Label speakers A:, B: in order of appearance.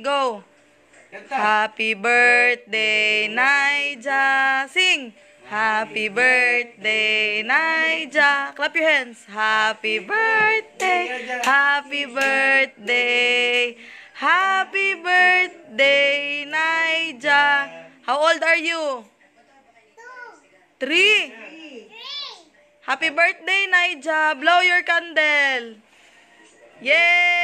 A: Go! Happy birthday, Naija! Sing! Happy birthday, Naija! Clap your hands! Happy birthday! Happy birthday! Happy birthday, Naija! How old are you? Three! Happy birthday, Naija! Blow your candle! Yay!